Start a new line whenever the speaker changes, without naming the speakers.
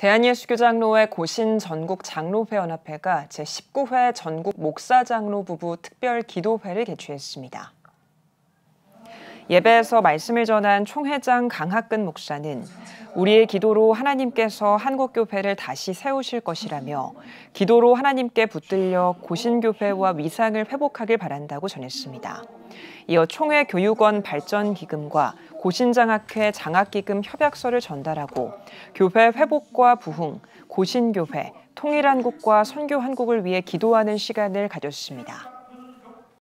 대한예수교장로의 고신 전국 장로회연합회가 제19회 전국 목사장로 부부 특별 기도회를 개최했습니다. 예배에서 말씀을 전한 총회장 강학근 목사는 우리의 기도로 하나님께서 한국교회를 다시 세우실 것이라며 기도로 하나님께 붙들려 고신교회와 위상을 회복하길 바란다고 전했습니다. 이어 총회 교육원 발전기금과 고신장학회 장학기금 협약서를 전달하고 교회 회복과 부흥, 고신교회, 통일한국과 선교한국을 위해 기도하는 시간을 가졌습니다.